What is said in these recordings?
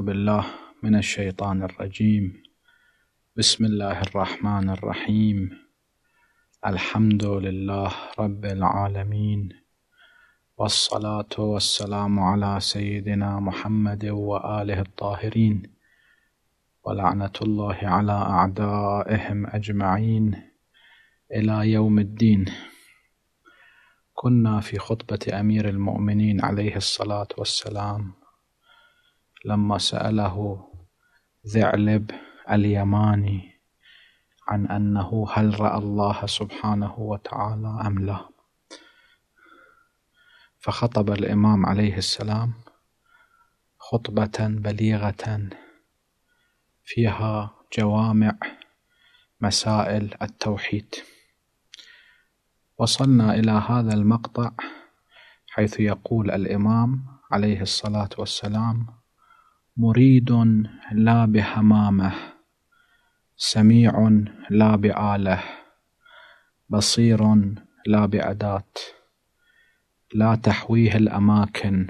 بالله من الشيطان الرجيم بسم الله الرحمن الرحيم الحمد لله رب العالمين والصلاة والسلام على سيدنا محمد وآله الطاهرين ولعنة الله على أعدائهم أجمعين إلى يوم الدين كنا في خطبة أمير المؤمنين عليه الصلاة والسلام لما سأله ذعلب اليماني عن أنه هل رأى الله سبحانه وتعالى أم لا فخطب الإمام عليه السلام خطبة بليغة فيها جوامع مسائل التوحيد وصلنا إلى هذا المقطع حيث يقول الإمام عليه الصلاة والسلام مريد لا بحمامه سميع لا بآله بصير لا بأداة لا تحويه الأماكن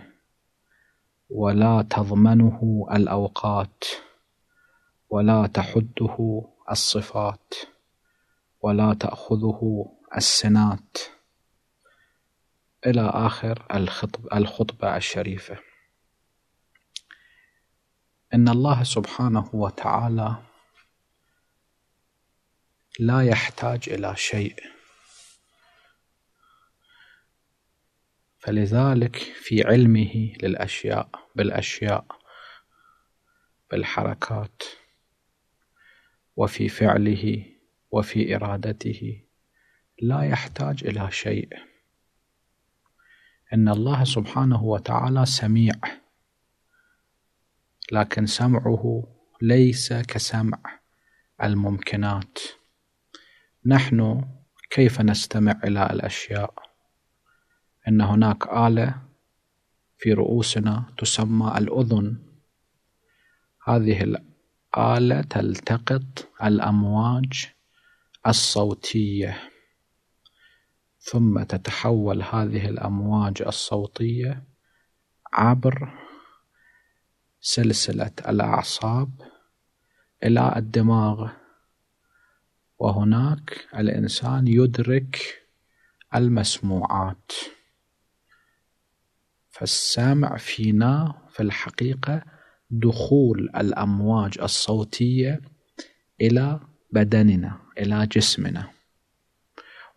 ولا تضمنه الأوقات ولا تحده الصفات ولا تأخذه السنات إلى آخر الخطبة الشريفة ان الله سبحانه وتعالى لا يحتاج الى شيء فلذلك في علمه للاشياء بالاشياء بالحركات وفي فعله وفي ارادته لا يحتاج الى شيء ان الله سبحانه وتعالى سميع لكن سمعه ليس كسمع الممكنات نحن كيف نستمع الى الاشياء ان هناك اله في رؤوسنا تسمى الاذن هذه الاله تلتقط الامواج الصوتيه ثم تتحول هذه الامواج الصوتيه عبر سلسلة الأعصاب إلى الدماغ وهناك الإنسان يدرك المسموعات فالسمع فينا في الحقيقة دخول الأمواج الصوتية إلى بدننا إلى جسمنا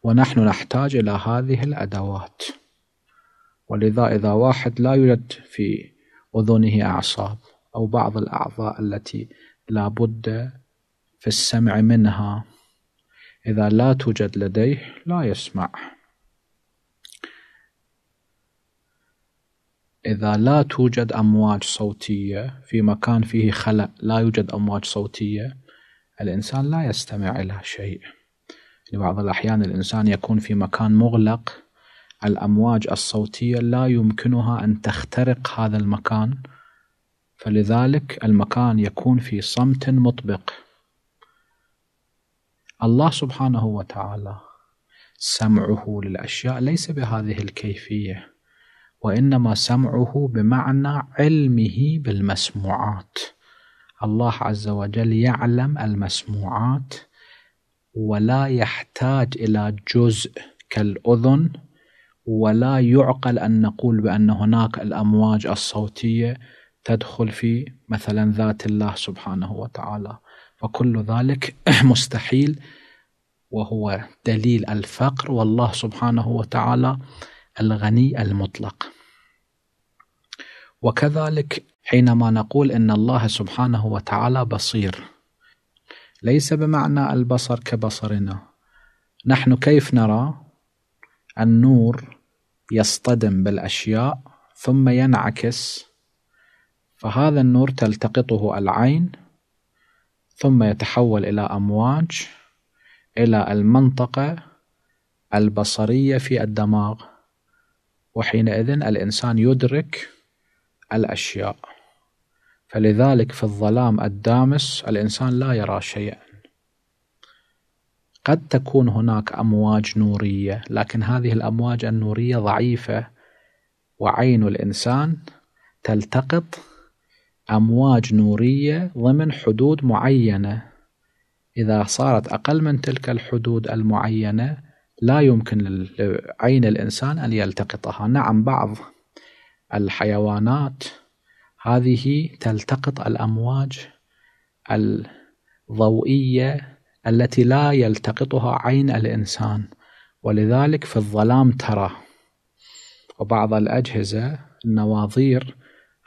ونحن نحتاج إلى هذه الأدوات ولذا إذا واحد لا يوجد في أذنه أعصاب أو بعض الأعضاء التي لا بد في السمع منها إذا لا توجد لديه لا يسمع إذا لا توجد أمواج صوتية في مكان فيه خلأ لا يوجد أمواج صوتية الإنسان لا يستمع إلى شيء لبعض بعض الأحيان الإنسان يكون في مكان مغلق الأمواج الصوتية لا يمكنها أن تخترق هذا المكان فلذلك المكان يكون في صمت مطبق الله سبحانه وتعالى سمعه للأشياء ليس بهذه الكيفية وإنما سمعه بمعنى علمه بالمسموعات الله عز وجل يعلم المسموعات ولا يحتاج إلى جزء كالأذن ولا يعقل أن نقول بأن هناك الأمواج الصوتية تدخل في مثلا ذات الله سبحانه وتعالى فكل ذلك مستحيل وهو دليل الفقر والله سبحانه وتعالى الغني المطلق وكذلك حينما نقول ان الله سبحانه وتعالى بصير ليس بمعنى البصر كبصرنا نحن كيف نرى النور يصطدم بالأشياء ثم ينعكس فهذا النور تلتقطه العين ثم يتحول إلى أمواج إلى المنطقة البصرية في الدماغ وحينئذ الإنسان يدرك الأشياء فلذلك في الظلام الدامس الإنسان لا يرى شيئا قد تكون هناك أمواج نورية لكن هذه الأمواج النورية ضعيفة وعين الإنسان تلتقط أمواج نورية ضمن حدود معينة إذا صارت أقل من تلك الحدود المعينة لا يمكن لعين الإنسان أن يلتقطها نعم بعض الحيوانات هذه تلتقط الأمواج الضوئية التي لا يلتقطها عين الإنسان ولذلك في الظلام ترى وبعض الأجهزة النواظير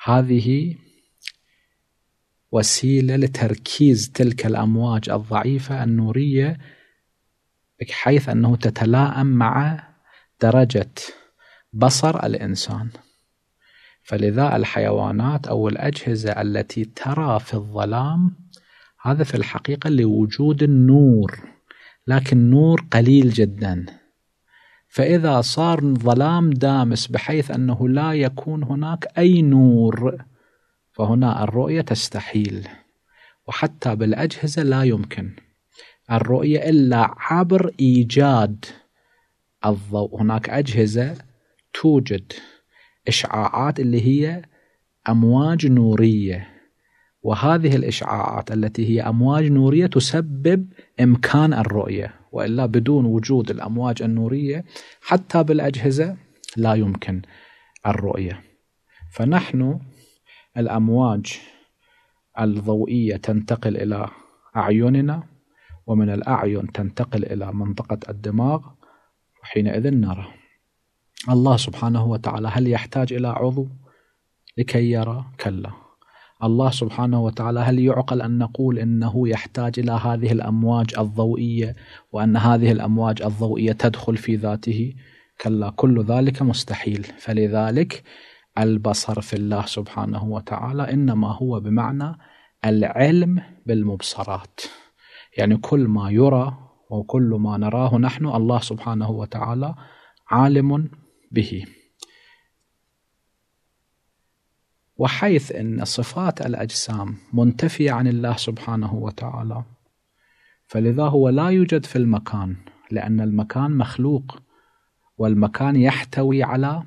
هذه وسيلة لتركيز تلك الأمواج الضعيفة النورية بحيث أنه تتلائم مع درجة بصر الإنسان فلذا الحيوانات أو الأجهزة التي ترى في الظلام هذا في الحقيقة لوجود النور لكن نور قليل جدا فإذا صار ظلام دامس بحيث أنه لا يكون هناك أي نور فهنا الرؤية تستحيل وحتى بالأجهزة لا يمكن الرؤية إلا عبر إيجاد الضوء هناك أجهزة توجد إشعاعات اللي هي أمواج نورية وهذه الإشعاعات التي هي أمواج نورية تسبب إمكان الرؤية وإلا بدون وجود الأمواج النورية حتى بالأجهزة لا يمكن الرؤية فنحن الأمواج الضوئية تنتقل إلى أعيننا ومن الأعين تنتقل إلى منطقة الدماغ وحينئذ نرى الله سبحانه وتعالى هل يحتاج إلى عضو لكي يرى كلا الله سبحانه وتعالى هل يعقل أن نقول أنه يحتاج إلى هذه الأمواج الضوئية وأن هذه الأمواج الضوئية تدخل في ذاته كلا كل ذلك مستحيل فلذلك البصر في الله سبحانه وتعالى إنما هو بمعنى العلم بالمبصرات يعني كل ما يرى وكل ما نراه نحن الله سبحانه وتعالى عالم به وحيث ان صفات الاجسام منتفيه عن الله سبحانه وتعالى فلذا هو لا يوجد في المكان لان المكان مخلوق والمكان يحتوي على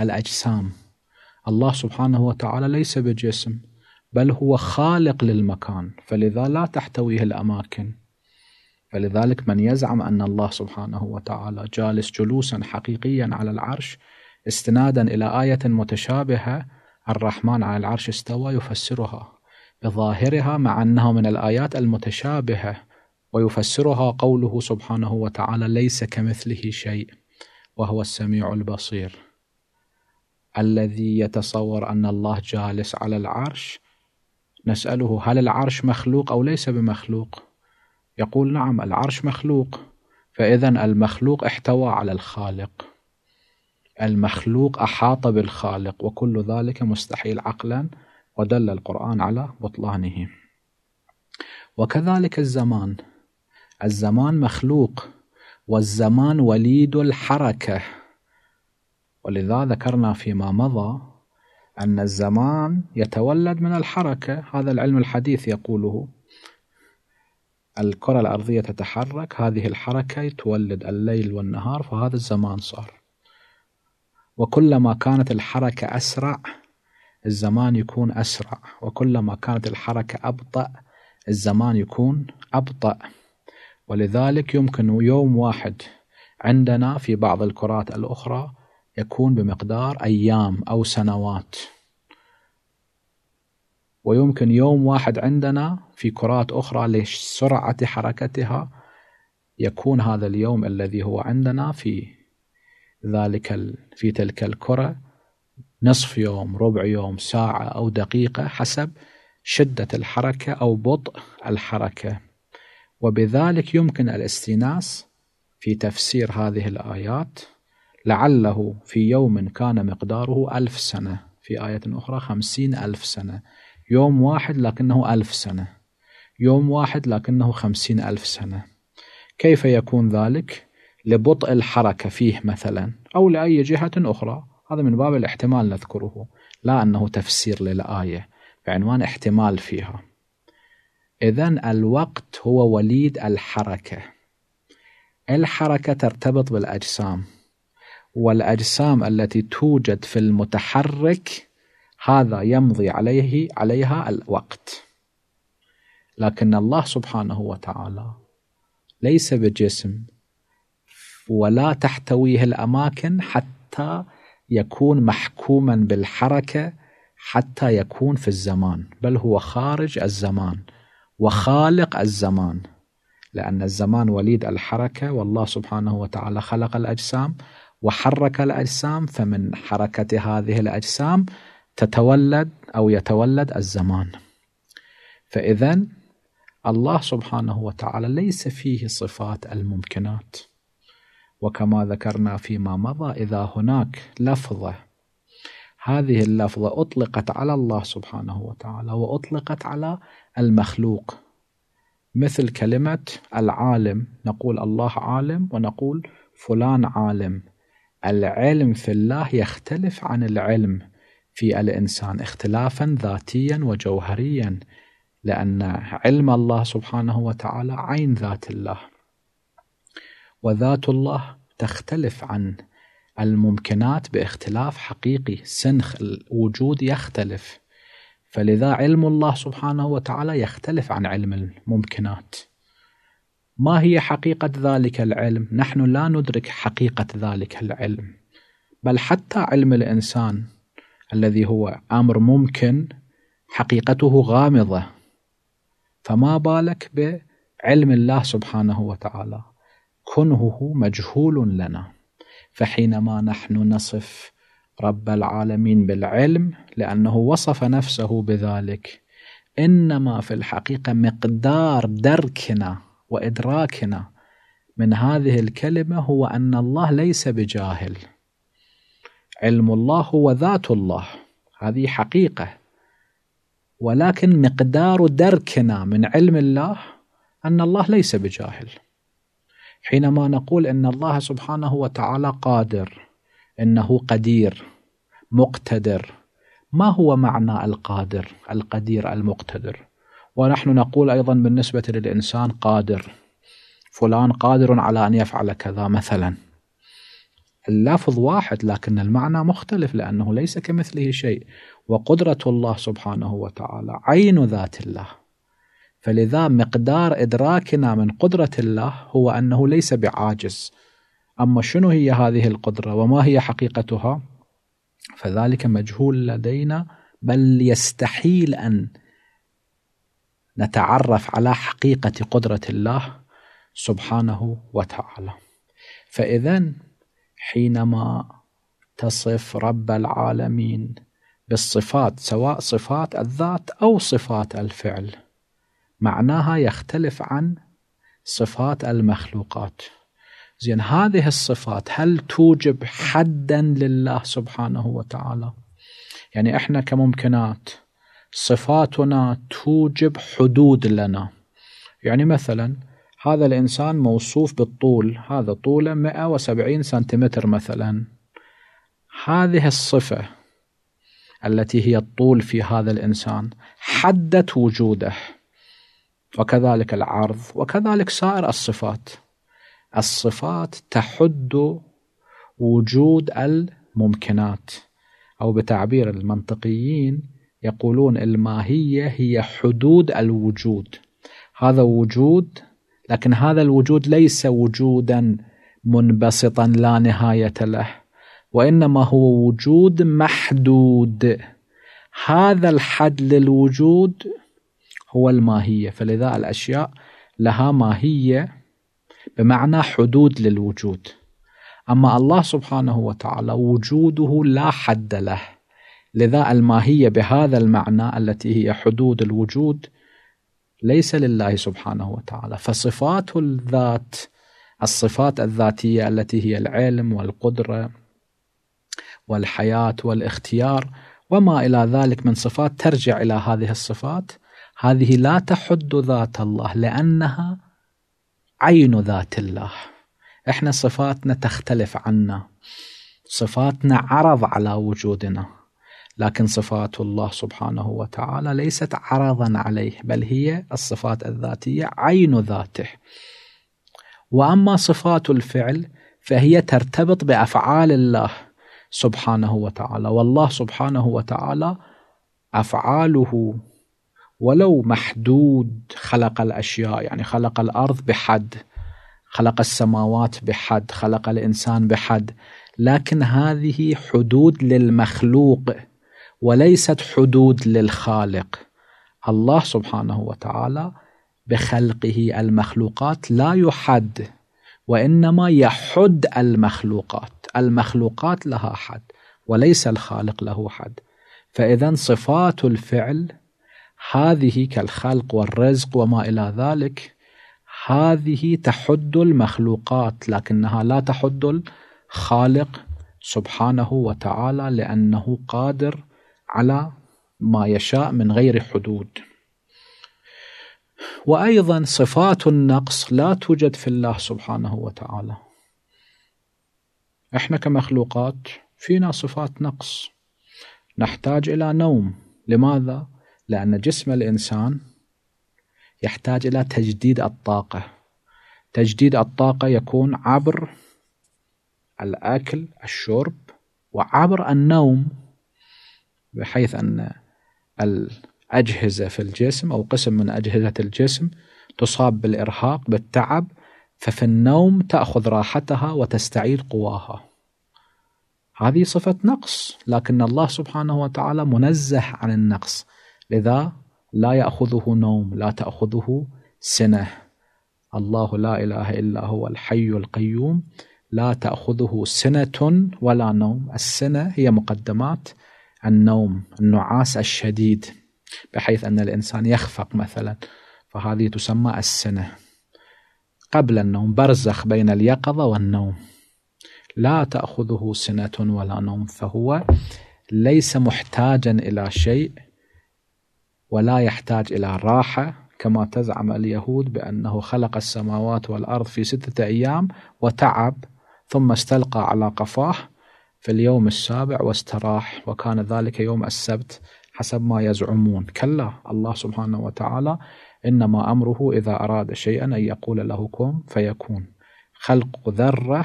الاجسام الله سبحانه وتعالى ليس بجسم بل هو خالق للمكان فلذا لا تحتويه الاماكن فلذلك من يزعم ان الله سبحانه وتعالى جالس جلوسا حقيقيا على العرش استنادا الى ايه متشابهه الرحمن على العرش استوى يفسرها بظاهرها مع أنها من الآيات المتشابهة ويفسرها قوله سبحانه وتعالى ليس كمثله شيء وهو السميع البصير الذي يتصور أن الله جالس على العرش نسأله هل العرش مخلوق أو ليس بمخلوق يقول نعم العرش مخلوق فإذا المخلوق احتوى على الخالق المخلوق أحاط بالخالق وكل ذلك مستحيل عقلا ودل القرآن على بطلانه وكذلك الزمان الزمان مخلوق والزمان وليد الحركة ولذا ذكرنا فيما مضى أن الزمان يتولد من الحركة هذا العلم الحديث يقوله الكرة الأرضية تتحرك هذه الحركة تولد الليل والنهار فهذا الزمان صار وكلما كانت الحركة أسرع الزمان يكون أسرع وكلما كانت الحركة أبطأ الزمان يكون أبطأ ولذلك يمكن يوم واحد عندنا في بعض الكرات الأخرى يكون بمقدار أيام أو سنوات ويمكن يوم واحد عندنا في كرات أخرى لسرعة حركتها يكون هذا اليوم الذي هو عندنا في ذلك في تلك الكرة نصف يوم ربع يوم ساعة أو دقيقة حسب شدة الحركة أو بطء الحركة وبذلك يمكن الاستئناس في تفسير هذه الآيات لعله في يوم كان مقداره ألف سنة في آية أخرى خمسين ألف سنة يوم واحد لكنه ألف سنة يوم واحد لكنه خمسين ألف سنة كيف يكون ذلك؟ لبطء الحركة فيه مثلا أو لأي جهة أخرى هذا من باب الاحتمال نذكره لا أنه تفسير للآية بعنوان احتمال فيها إذا الوقت هو وليد الحركة الحركة ترتبط بالأجسام والأجسام التي توجد في المتحرك هذا يمضي عليه عليها الوقت لكن الله سبحانه وتعالى ليس بجسم ولا تحتويه الأماكن حتى يكون محكوما بالحركة حتى يكون في الزمان بل هو خارج الزمان وخالق الزمان لأن الزمان وليد الحركة والله سبحانه وتعالى خلق الأجسام وحرك الأجسام فمن حركة هذه الأجسام تتولد أو يتولد الزمان فإذا الله سبحانه وتعالى ليس فيه صفات الممكنات وكما ذكرنا فيما مضى إذا هناك لفظة هذه اللفظة أطلقت على الله سبحانه وتعالى وأطلقت على المخلوق مثل كلمة العالم نقول الله عالم ونقول فلان عالم العلم في الله يختلف عن العلم في الإنسان اختلافا ذاتيا وجوهريا لأن علم الله سبحانه وتعالى عين ذات الله وذات الله تختلف عن الممكنات باختلاف حقيقي سنخ الوجود يختلف فلذا علم الله سبحانه وتعالى يختلف عن علم الممكنات ما هي حقيقة ذلك العلم؟ نحن لا ندرك حقيقة ذلك العلم بل حتى علم الإنسان الذي هو أمر ممكن حقيقته غامضة فما بالك بعلم الله سبحانه وتعالى كنهه مجهول لنا فحينما نحن نصف رب العالمين بالعلم لأنه وصف نفسه بذلك إنما في الحقيقة مقدار دركنا وإدراكنا من هذه الكلمة هو أن الله ليس بجاهل علم الله هو ذات الله هذه حقيقة ولكن مقدار دركنا من علم الله أن الله ليس بجاهل حينما نقول ان الله سبحانه وتعالى قادر انه قدير مقتدر ما هو معنى القادر القدير المقتدر ونحن نقول ايضا بالنسبه للانسان قادر فلان قادر على ان يفعل كذا مثلا اللفظ واحد لكن المعنى مختلف لانه ليس كمثله شيء وقدره الله سبحانه وتعالى عين ذات الله فلذا مقدار إدراكنا من قدرة الله هو أنه ليس بعاجز أما شنو هي هذه القدرة وما هي حقيقتها فذلك مجهول لدينا بل يستحيل أن نتعرف على حقيقة قدرة الله سبحانه وتعالى فإذا حينما تصف رب العالمين بالصفات سواء صفات الذات أو صفات الفعل معناها يختلف عن صفات المخلوقات زين هذه الصفات هل توجب حدا لله سبحانه وتعالى يعني احنا كممكنات صفاتنا توجب حدود لنا يعني مثلا هذا الإنسان موصوف بالطول هذا طوله 170 سنتيمتر مثلا هذه الصفة التي هي الطول في هذا الإنسان حدت وجوده وكذلك العرض وكذلك سائر الصفات الصفات تحد وجود الممكنات او بتعبير المنطقيين يقولون الماهيه هي حدود الوجود هذا وجود لكن هذا الوجود ليس وجودا منبسطا لا نهايه له وانما هو وجود محدود هذا الحد للوجود هو الماهية فلذا الأشياء لها ماهية بمعنى حدود للوجود أما الله سبحانه وتعالى وجوده لا حد له لذا الماهية بهذا المعنى التي هي حدود الوجود ليس لله سبحانه وتعالى فصفات الذات الصفات الذاتية التي هي العلم والقدرة والحياة والاختيار وما إلى ذلك من صفات ترجع إلى هذه الصفات هذه لا تحد ذات الله لأنها عين ذات الله احنا صفاتنا تختلف عنا صفاتنا عرض على وجودنا لكن صفات الله سبحانه وتعالى ليست عرضا عليه بل هي الصفات الذاتية عين ذاته وأما صفات الفعل فهي ترتبط بأفعال الله سبحانه وتعالى والله سبحانه وتعالى أفعاله ولو محدود خلق الأشياء يعني خلق الأرض بحد خلق السماوات بحد خلق الإنسان بحد لكن هذه حدود للمخلوق وليست حدود للخالق الله سبحانه وتعالى بخلقه المخلوقات لا يحد وإنما يحد المخلوقات المخلوقات لها حد وليس الخالق له حد فإذا صفات الفعل هذه كالخلق والرزق وما إلى ذلك هذه تحد المخلوقات لكنها لا تحد الخالق سبحانه وتعالى لأنه قادر على ما يشاء من غير حدود وايضا صفات النقص لا توجد في الله سبحانه وتعالى احنا كمخلوقات فينا صفات نقص نحتاج الى نوم لماذا لأن جسم الإنسان يحتاج إلى تجديد الطاقة تجديد الطاقة يكون عبر الأكل الشرب وعبر النوم بحيث أن الأجهزة في الجسم أو قسم من أجهزة الجسم تصاب بالإرهاق بالتعب ففي النوم تأخذ راحتها وتستعيد قواها هذه صفة نقص لكن الله سبحانه وتعالى منزه عن النقص لذا لا يأخذه نوم لا تأخذه سنة الله لا إله إلا هو الحي القيوم لا تأخذه سنة ولا نوم السنة هي مقدمات النوم النعاس الشديد بحيث أن الإنسان يخفق مثلا فهذه تسمى السنة قبل النوم برزخ بين اليقظة والنوم لا تأخذه سنة ولا نوم فهو ليس محتاجا إلى شيء ولا يحتاج إلى راحة كما تزعم اليهود بأنه خلق السماوات والأرض في ستة أيام وتعب ثم استلقى على قفاه في اليوم السابع واستراح وكان ذلك يوم السبت حسب ما يزعمون كلا الله سبحانه وتعالى إنما أمره إذا أراد شيئا أن يقول له كن فيكون خلق ذرة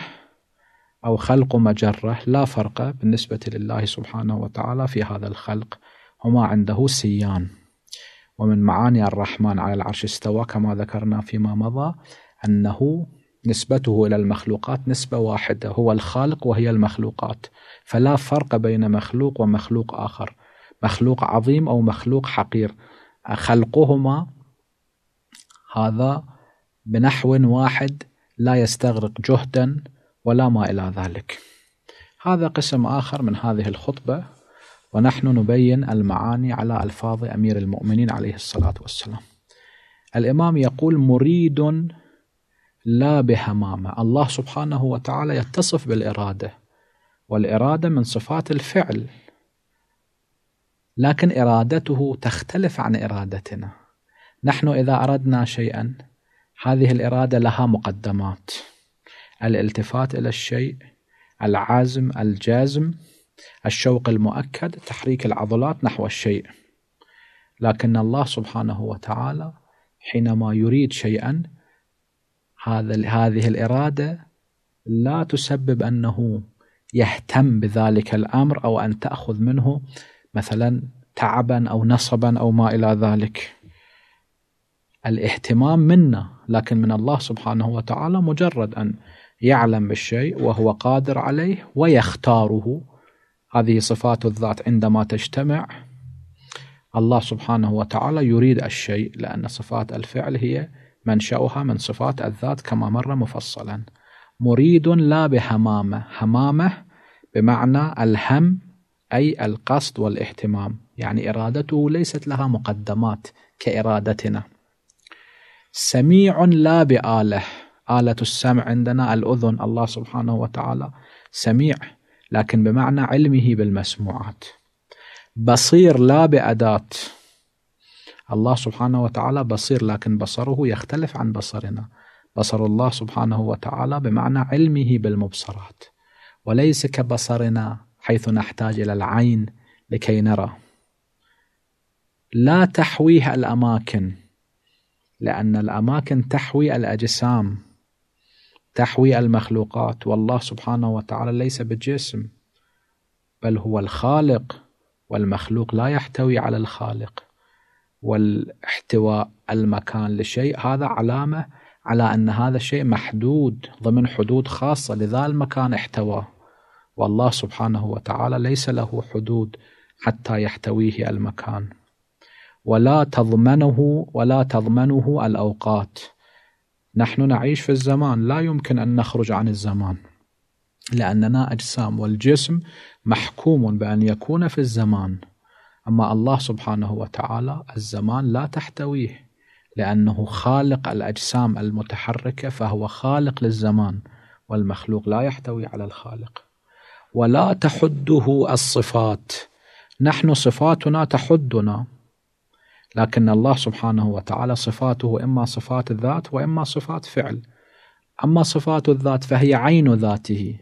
أو خلق مجرة لا فرق بالنسبة لله سبحانه وتعالى في هذا الخلق هما عنده سيان ومن معاني الرحمن على العرش استوى كما ذكرنا فيما مضى أنه نسبته إلى المخلوقات نسبة واحدة هو الخالق وهي المخلوقات فلا فرق بين مخلوق ومخلوق آخر مخلوق عظيم أو مخلوق حقير خلقهما هذا بنحو واحد لا يستغرق جهدا ولا ما إلى ذلك هذا قسم آخر من هذه الخطبة ونحن نبين المعاني على ألفاظ أمير المؤمنين عليه الصلاة والسلام الإمام يقول مريد لا بهمامة الله سبحانه وتعالى يتصف بالإرادة والإرادة من صفات الفعل لكن إرادته تختلف عن إرادتنا نحن إذا أردنا شيئا هذه الإرادة لها مقدمات الالتفات إلى الشيء العزم الجازم الشوق المؤكد تحريك العضلات نحو الشيء لكن الله سبحانه وتعالى حينما يريد شيئا هذا هذه الاراده لا تسبب انه يهتم بذلك الامر او ان تاخذ منه مثلا تعبا او نصبا او ما الى ذلك. الاهتمام منا لكن من الله سبحانه وتعالى مجرد ان يعلم بالشيء وهو قادر عليه ويختاره هذه صفات الذات عندما تجتمع الله سبحانه وتعالى يريد الشيء لأن صفات الفعل هي منشأها من صفات الذات كما مر مفصلا مريد لا بهمامة همامة بمعنى الهم أي القصد والاهتمام يعني إرادته ليست لها مقدمات كإرادتنا سميع لا بآله آلة السمع عندنا الأذن الله سبحانه وتعالى سميع لكن بمعنى علمه بالمسموعات بصير لا بأداة الله سبحانه وتعالى بصير لكن بصره يختلف عن بصرنا بصر الله سبحانه وتعالى بمعنى علمه بالمبصرات وليس كبصرنا حيث نحتاج إلى العين لكي نرى لا تحويه الأماكن لأن الأماكن تحوي الأجسام تحوي المخلوقات والله سبحانه وتعالى ليس بجسم بل هو الخالق والمخلوق لا يحتوي على الخالق والاحتواء المكان لشيء هذا علامة على أن هذا الشيء محدود ضمن حدود خاصة لذا المكان احتواه والله سبحانه وتعالى ليس له حدود حتى يحتويه المكان ولا تضمنه ولا تضمنه الأوقات نحن نعيش في الزمان لا يمكن أن نخرج عن الزمان لأننا أجسام والجسم محكوم بأن يكون في الزمان أما الله سبحانه وتعالى الزمان لا تحتويه لأنه خالق الأجسام المتحركة فهو خالق للزمان والمخلوق لا يحتوي على الخالق ولا تحده الصفات نحن صفاتنا تحدنا لكن الله سبحانه وتعالى صفاته إما صفات الذات وإما صفات فعل أما صفات الذات فهي عين ذاته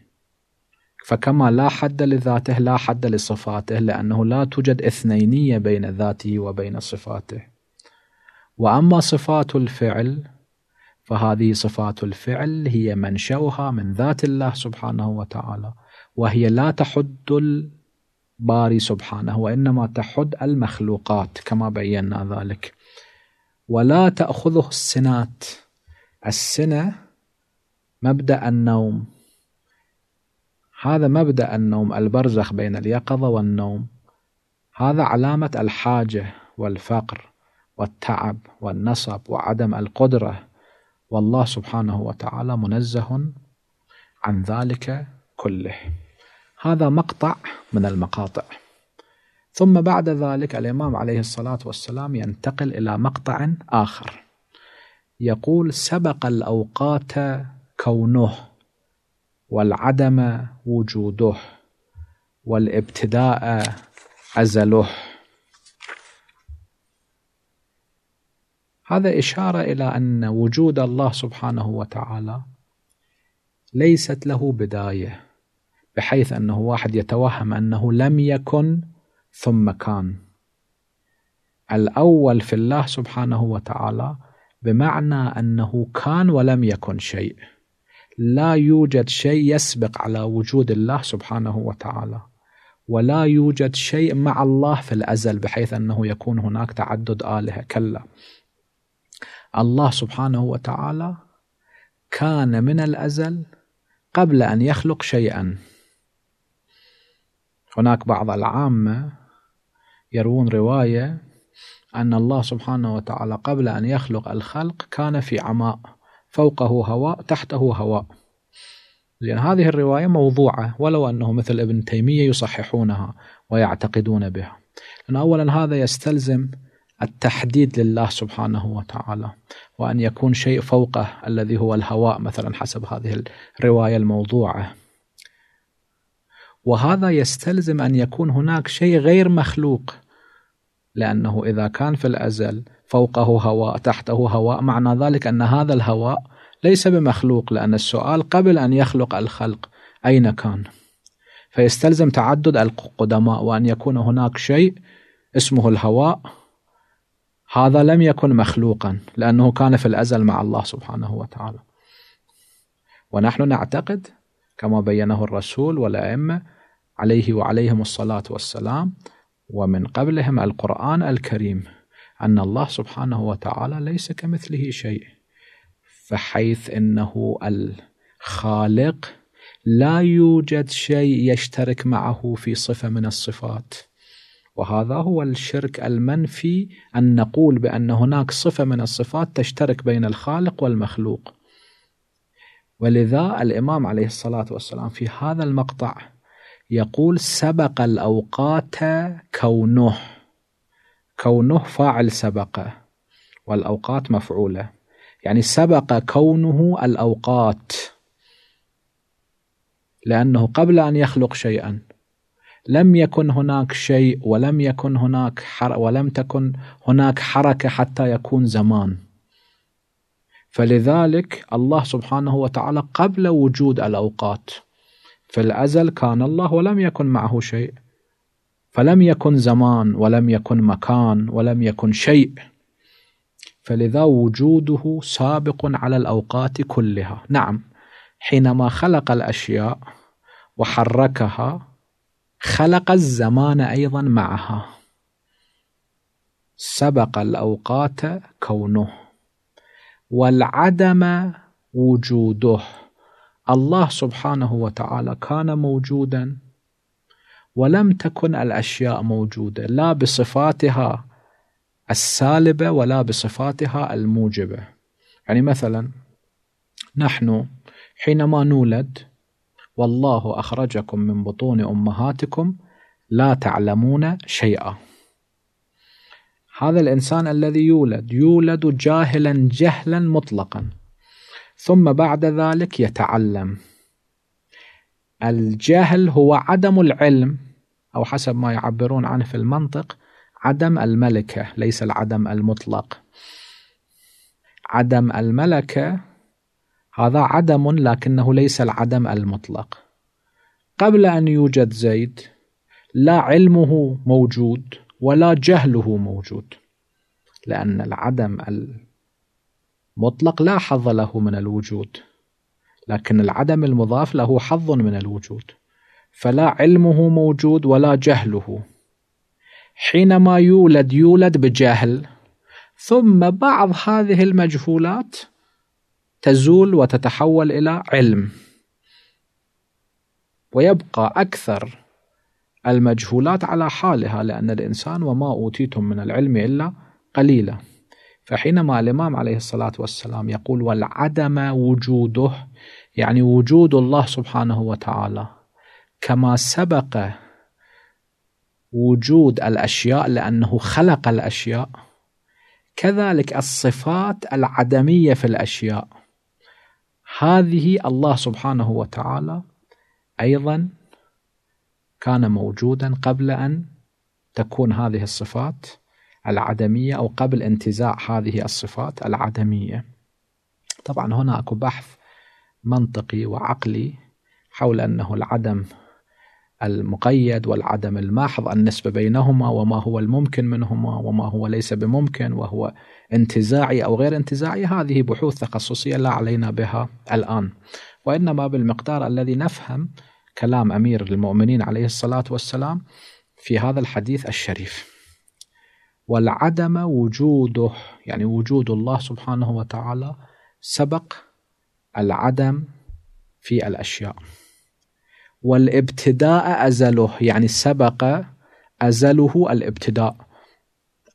فكما لا حد لذاته لا حد لصفاته لأنه لا توجد إثنينية بين ذاته وبين صفاته وأما صفات الفعل فهذه صفات الفعل هي منشأها من ذات الله سبحانه وتعالى وهي لا تحد باري سبحانه وإنما تحد المخلوقات كما بينا ذلك ولا تأخذه السنات السنة مبدأ النوم هذا مبدأ النوم البرزخ بين اليقظة والنوم هذا علامة الحاجة والفقر والتعب والنصب وعدم القدرة والله سبحانه وتعالى منزه عن ذلك كله هذا مقطع من المقاطع ثم بعد ذلك الإمام عليه الصلاة والسلام ينتقل إلى مقطع آخر يقول سبق الأوقات كونه والعدم وجوده والابتداء أزله هذا إشارة إلى أن وجود الله سبحانه وتعالى ليست له بداية بحيث أنه واحد يتوهم أنه لم يكن ثم كان الأول في الله سبحانه وتعالى بمعنى أنه كان ولم يكن شيء لا يوجد شيء يسبق على وجود الله سبحانه وتعالى ولا يوجد شيء مع الله في الأزل بحيث أنه يكون هناك تعدد آلهة كلا الله سبحانه وتعالى كان من الأزل قبل أن يخلق شيئا هناك بعض العامة يروون رواية أن الله سبحانه وتعالى قبل أن يخلق الخلق كان في عماء فوقه هواء تحته هواء لأن هذه الرواية موضوعة ولو أنه مثل ابن تيمية يصححونها ويعتقدون بها لأن أولا هذا يستلزم التحديد لله سبحانه وتعالى وأن يكون شيء فوقه الذي هو الهواء مثلا حسب هذه الرواية الموضوعة وهذا يستلزم أن يكون هناك شيء غير مخلوق لأنه إذا كان في الأزل فوقه هواء تحته هواء معنى ذلك أن هذا الهواء ليس بمخلوق لأن السؤال قبل أن يخلق الخلق أين كان فيستلزم تعدد القدماء وأن يكون هناك شيء اسمه الهواء هذا لم يكن مخلوقا لأنه كان في الأزل مع الله سبحانه وتعالى ونحن نعتقد كما بينه الرسول والأئمة عليه وعليهم الصلاة والسلام ومن قبلهم القرآن الكريم أن الله سبحانه وتعالى ليس كمثله شيء فحيث أنه الخالق لا يوجد شيء يشترك معه في صفة من الصفات وهذا هو الشرك المنفي أن نقول بأن هناك صفة من الصفات تشترك بين الخالق والمخلوق ولذا الإمام عليه الصلاة والسلام في هذا المقطع يقول سبق الأوقات كونه كونه فاعل سبق والأوقات مفعولة يعني سبق كونه الأوقات لأنه قبل أن يخلق شيئا لم يكن هناك شيء ولم يكن هناك حر ولم تكن هناك حركة حتى يكون زمان فلذلك الله سبحانه وتعالى قبل وجود الأوقات في الأزل كان الله ولم يكن معه شيء فلم يكن زمان ولم يكن مكان ولم يكن شيء فلذا وجوده سابق على الأوقات كلها نعم حينما خلق الأشياء وحركها خلق الزمان أيضا معها سبق الأوقات كونه والعدم وجوده الله سبحانه وتعالى كان موجودا ولم تكن الاشياء موجوده لا بصفاتها السالبه ولا بصفاتها الموجبه يعني مثلا نحن حينما نولد والله اخرجكم من بطون امهاتكم لا تعلمون شيئا هذا الانسان الذي يولد يولد جاهلا جهلا مطلقا ثم بعد ذلك يتعلم الجهل هو عدم العلم أو حسب ما يعبرون عنه في المنطق عدم الملكة ليس العدم المطلق عدم الملكة هذا عدم لكنه ليس العدم المطلق قبل أن يوجد زيد لا علمه موجود ولا جهله موجود لأن العدم مطلق لا حظ له من الوجود لكن العدم المضاف له حظ من الوجود فلا علمه موجود ولا جهله حينما يولد يولد بجهل ثم بعض هذه المجهولات تزول وتتحول الى علم ويبقى اكثر المجهولات على حالها لان الانسان وما اوتيتم من العلم الا قليلا فحينما الإمام عليه الصلاة والسلام يقول والعدم وجوده يعني وجود الله سبحانه وتعالى كما سبق وجود الأشياء لأنه خلق الأشياء كذلك الصفات العدمية في الأشياء هذه الله سبحانه وتعالى أيضا كان موجودا قبل أن تكون هذه الصفات العدمية أو قبل انتزاع هذه الصفات العدمية طبعا هنا أكو بحث منطقي وعقلي حول أنه العدم المقيد والعدم الماحض النسبة بينهما وما هو الممكن منهما وما هو ليس بممكن وهو انتزاعي أو غير انتزاعي هذه بحوث تخصصية لا علينا بها الآن وإنما بالمقدار الذي نفهم كلام أمير المؤمنين عليه الصلاة والسلام في هذا الحديث الشريف والعدم وجوده يعني وجود الله سبحانه وتعالى سبق العدم في الأشياء والابتداء أزله يعني سبق أزله الابتداء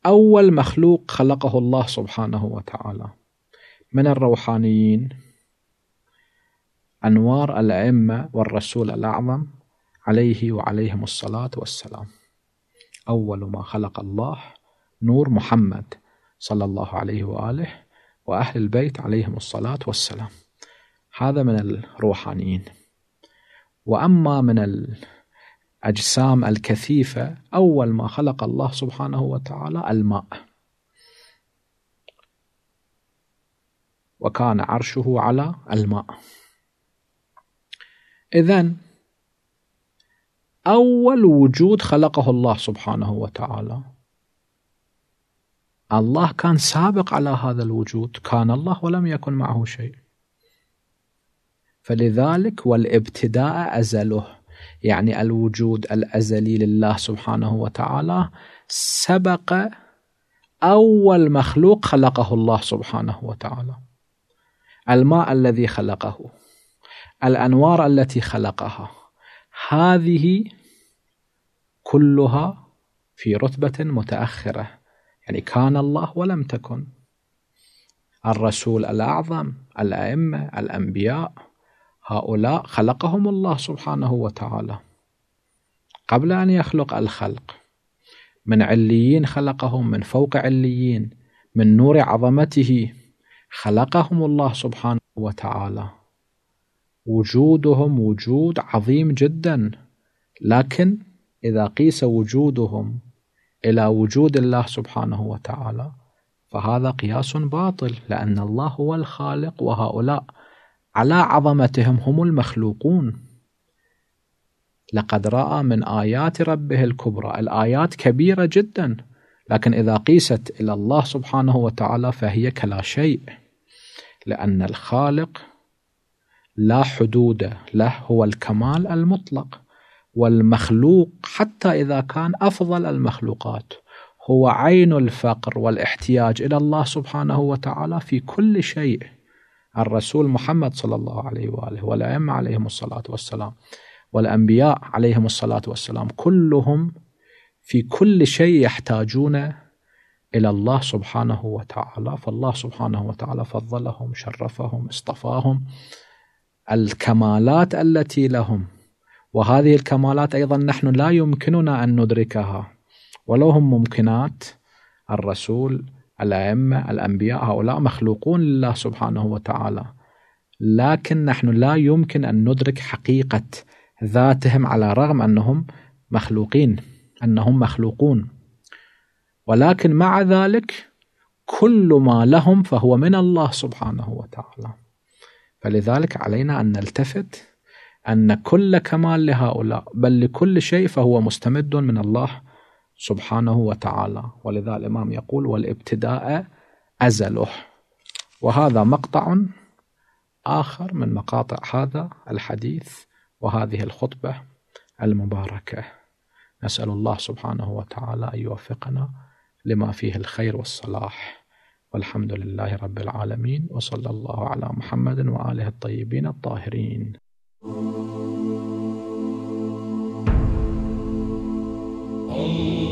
أول مخلوق خلقه الله سبحانه وتعالى من الروحانيين أنوار الأئمة والرسول الأعظم عليه وعليهم الصلاة والسلام أول ما خلق الله نور محمد صلى الله عليه واله واهل البيت عليهم الصلاه والسلام. هذا من الروحانيين. واما من الاجسام الكثيفه اول ما خلق الله سبحانه وتعالى الماء. وكان عرشه على الماء. اذا أول وجود خلقه الله سبحانه وتعالى الله كان سابق على هذا الوجود كان الله ولم يكن معه شيء فلذلك والابتداء أزله يعني الوجود الأزلي لله سبحانه وتعالى سبق أول مخلوق خلقه الله سبحانه وتعالى الماء الذي خلقه الأنوار التي خلقها هذه كلها في رتبة متأخرة يعني كان الله ولم تكن الرسول الأعظم الأئمة الأنبياء هؤلاء خلقهم الله سبحانه وتعالى قبل أن يخلق الخلق من عليين خلقهم من فوق عليين من نور عظمته خلقهم الله سبحانه وتعالى وجودهم وجود عظيم جدا لكن إذا قيس وجودهم إلى وجود الله سبحانه وتعالى فهذا قياس باطل لأن الله هو الخالق وهؤلاء على عظمتهم هم المخلوقون لقد رأى من آيات ربه الكبرى الآيات كبيرة جدا لكن إذا قيست إلى الله سبحانه وتعالى فهي كلا شيء لأن الخالق لا حدود له هو الكمال المطلق والمخلوق حتى إذا كان أفضل المخلوقات هو عين الفقر والاحتياج إلى الله سبحانه وتعالى في كل شيء الرسول محمد صلى الله عليه وآله والأئمة عليهم الصلاة والسلام والأنبياء عليهم الصلاة والسلام كلهم في كل شيء يحتاجون إلى الله سبحانه وتعالى فالله سبحانه وتعالى فضلهم شرفهم اصطفاهم الكمالات التي لهم وهذه الكمالات أيضا نحن لا يمكننا أن ندركها ولو هم ممكنات الرسول الأئمة الأنبياء هؤلاء مخلوقون لله سبحانه وتعالى لكن نحن لا يمكن أن ندرك حقيقة ذاتهم على رغم أنهم مخلوقين أنهم مخلوقون ولكن مع ذلك كل ما لهم فهو من الله سبحانه وتعالى فلذلك علينا أن نلتفت أن كل كمال لهؤلاء بل لكل شيء فهو مستمد من الله سبحانه وتعالى ولذا الإمام يقول والابتداء أزله وهذا مقطع آخر من مقاطع هذا الحديث وهذه الخطبة المباركة نسأل الله سبحانه وتعالى أن يوفقنا لما فيه الخير والصلاح والحمد لله رب العالمين وصلى الله على محمد وآله الطيبين الطاهرين Oh.